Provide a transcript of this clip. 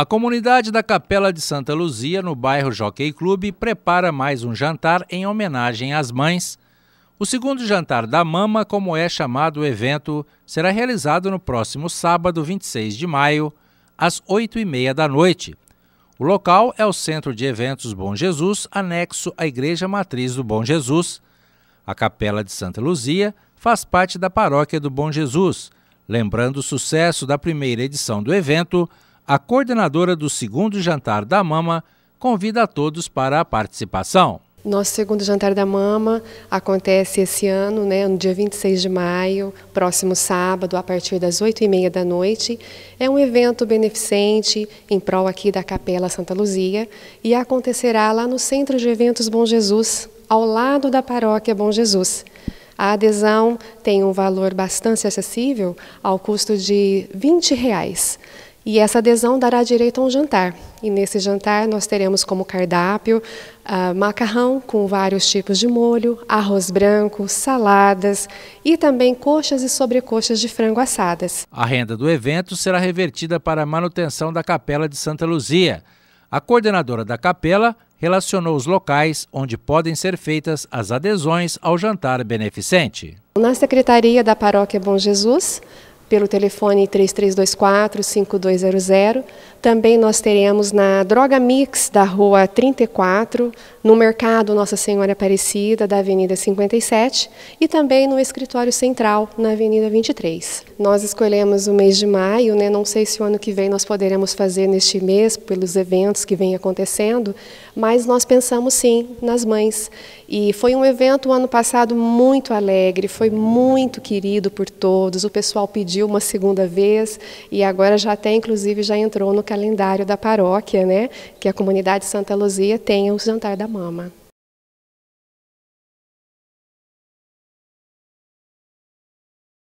A comunidade da Capela de Santa Luzia, no bairro Jockey Clube, prepara mais um jantar em homenagem às mães. O segundo jantar da mama, como é chamado o evento, será realizado no próximo sábado, 26 de maio, às 8h30 da noite. O local é o Centro de Eventos Bom Jesus, anexo à Igreja Matriz do Bom Jesus. A Capela de Santa Luzia faz parte da Paróquia do Bom Jesus. Lembrando o sucesso da primeira edição do evento, a coordenadora do segundo jantar da Mama convida a todos para a participação. Nosso segundo jantar da mama acontece esse ano, né, no dia 26 de maio, próximo sábado, a partir das 8h30 da noite. É um evento beneficente em prol aqui da Capela Santa Luzia e acontecerá lá no Centro de Eventos Bom Jesus, ao lado da Paróquia Bom Jesus. A adesão tem um valor bastante acessível, ao custo de R$ 20. Reais. E essa adesão dará direito a um jantar. E nesse jantar nós teremos como cardápio uh, macarrão com vários tipos de molho, arroz branco, saladas e também coxas e sobrecoxas de frango assadas. A renda do evento será revertida para a manutenção da Capela de Santa Luzia. A coordenadora da capela relacionou os locais onde podem ser feitas as adesões ao jantar beneficente. Na Secretaria da Paróquia Bom Jesus, pelo telefone 3324-5200. Também nós teremos na Droga Mix, da Rua 34, no Mercado Nossa Senhora Aparecida, da Avenida 57, e também no Escritório Central, na Avenida 23. Nós escolhemos o mês de maio, né? não sei se o ano que vem nós poderemos fazer neste mês, pelos eventos que vêm acontecendo, mas nós pensamos sim nas mães. E foi um evento, o ano passado, muito alegre, foi muito querido por todos, o pessoal pediu pediu uma segunda vez e agora já até inclusive já entrou no calendário da paróquia, né? Que a comunidade Santa Luzia tem o jantar da mama.